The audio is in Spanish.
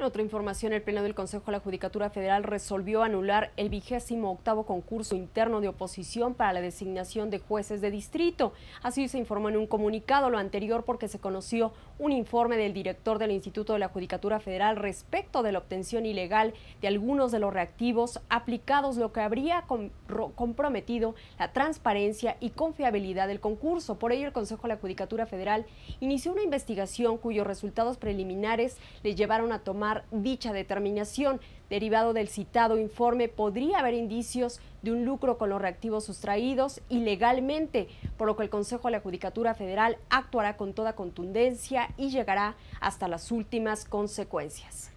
En otra información, el Pleno del Consejo de la Judicatura Federal resolvió anular el vigésimo octavo concurso interno de oposición para la designación de jueces de distrito. Así se informó en un comunicado lo anterior porque se conoció un informe del director del Instituto de la Judicatura Federal respecto de la obtención ilegal de algunos de los reactivos aplicados, lo que habría comprometido la transparencia y confiabilidad del concurso. Por ello, el Consejo de la Judicatura Federal inició una investigación cuyos resultados preliminares le llevaron a tomar dicha determinación. Derivado del citado informe, podría haber indicios de un lucro con los reactivos sustraídos ilegalmente, por lo que el Consejo de la Judicatura Federal actuará con toda contundencia y llegará hasta las últimas consecuencias.